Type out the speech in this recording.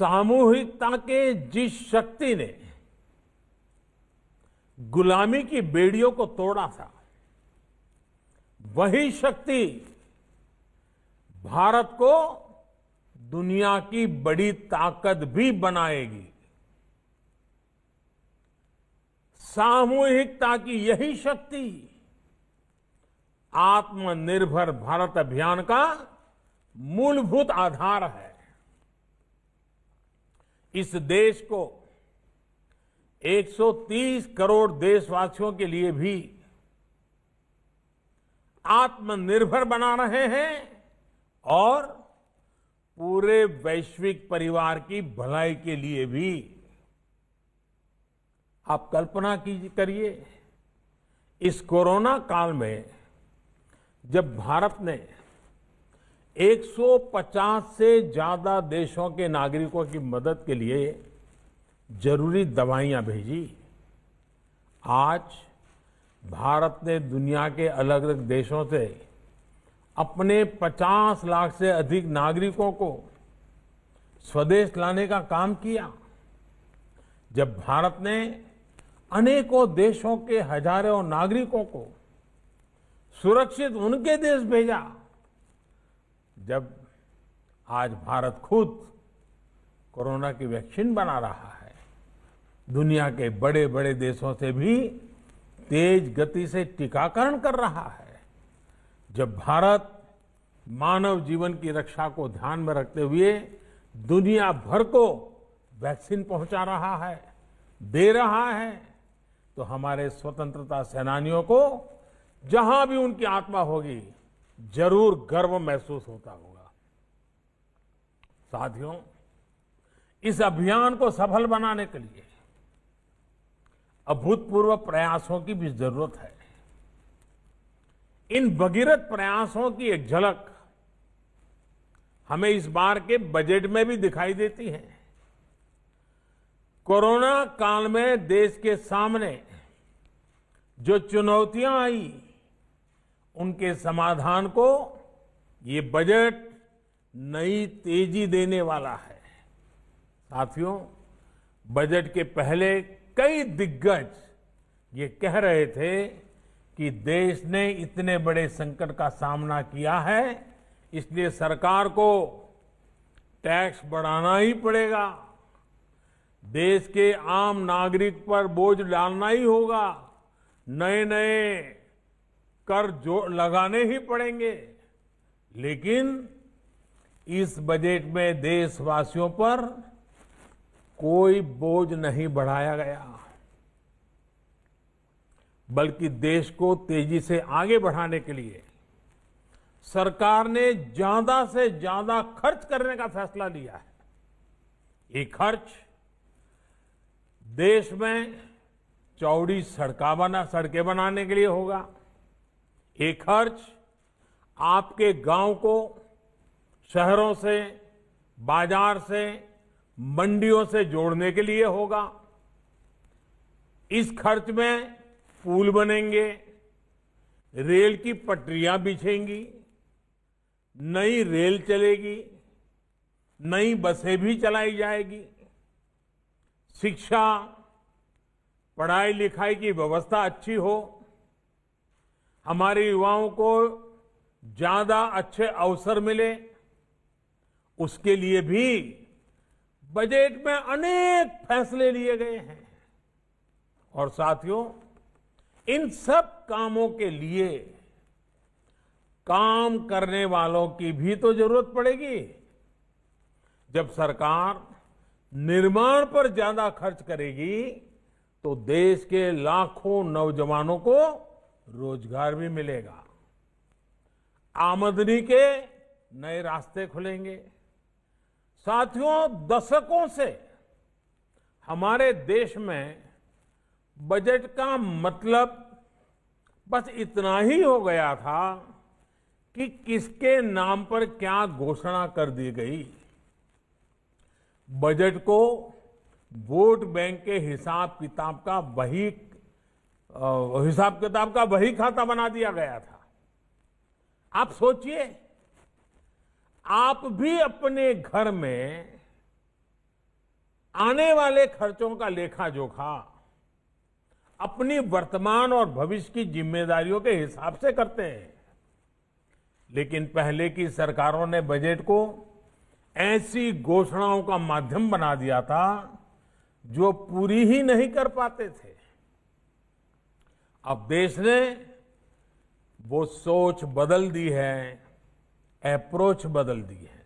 सामूहिकता के जिस शक्ति ने गुलामी की बेड़ियों को तोड़ा था वही शक्ति भारत को दुनिया की बड़ी ताकत भी बनाएगी सामूहिकता की यही शक्ति आत्मनिर्भर भारत अभियान का मूलभूत आधार है इस देश को 130 करोड़ देशवासियों के लिए भी आत्मनिर्भर बना रहे हैं और पूरे वैश्विक परिवार की भलाई के लिए भी आप कल्पना कीजिए करिए इस कोरोना काल में जब भारत ने 150 से ज्यादा देशों के नागरिकों की मदद के लिए जरूरी दवाइयां भेजी आज भारत ने दुनिया के अलग अलग देशों से अपने 50 लाख से अधिक नागरिकों को स्वदेश लाने का काम किया जब भारत ने अनेकों देशों के हजारों नागरिकों को सुरक्षित उनके देश भेजा जब आज भारत खुद कोरोना की वैक्सीन बना रहा है दुनिया के बड़े बड़े देशों से भी तेज गति से टीकाकरण कर रहा है जब भारत मानव जीवन की रक्षा को ध्यान में रखते हुए दुनिया भर को वैक्सीन पहुंचा रहा है दे रहा है तो हमारे स्वतंत्रता सेनानियों को जहां भी उनकी आत्मा होगी जरूर गर्व महसूस होता होगा साथियों इस अभियान को सफल बनाने के लिए अभूतपूर्व प्रयासों की भी जरूरत है इन भगीरथ प्रयासों की एक झलक हमें इस बार के बजट में भी दिखाई देती है कोरोना काल में देश के सामने जो चुनौतियां आई उनके समाधान को ये बजट नई तेजी देने वाला है साथियों बजट के पहले कई दिग्गज ये कह रहे थे कि देश ने इतने बड़े संकट का सामना किया है इसलिए सरकार को टैक्स बढ़ाना ही पड़ेगा देश के आम नागरिक पर बोझ डालना ही होगा नए नए कर जो लगाने ही पड़ेंगे लेकिन इस बजट में देशवासियों पर कोई बोझ नहीं बढ़ाया गया बल्कि देश को तेजी से आगे बढ़ाने के लिए सरकार ने ज्यादा से ज्यादा खर्च करने का फैसला लिया है ये खर्च देश में चौड़ी सड़का बना सड़कें बनाने के लिए होगा ये खर्च आपके गांव को शहरों से बाजार से मंडियों से जोड़ने के लिए होगा इस खर्च में पुल बनेंगे रेल की पटरियां बिछेंगी नई रेल चलेगी नई बसें भी चलाई जाएगी शिक्षा पढ़ाई लिखाई की व्यवस्था अच्छी हो हमारे युवाओं को ज्यादा अच्छे अवसर मिले उसके लिए भी बजट में अनेक फैसले लिए गए हैं और साथियों इन सब कामों के लिए काम करने वालों की भी तो जरूरत पड़ेगी जब सरकार निर्माण पर ज्यादा खर्च करेगी तो देश के लाखों नौजवानों को रोजगार भी मिलेगा आमदनी के नए रास्ते खुलेंगे साथियों दशकों से हमारे देश में बजट का मतलब बस इतना ही हो गया था कि किसके नाम पर क्या घोषणा कर दी गई बजट को वोट बैंक के हिसाब किताब का वही हिसाब किताब का वही खाता बना दिया गया था आप सोचिए आप भी अपने घर में आने वाले खर्चों का लेखा जोखा अपनी वर्तमान और भविष्य की जिम्मेदारियों के हिसाब से करते हैं लेकिन पहले की सरकारों ने बजट को ऐसी घोषणाओं का माध्यम बना दिया था जो पूरी ही नहीं कर पाते थे अब देश ने वो सोच बदल दी है अप्रोच बदल दी है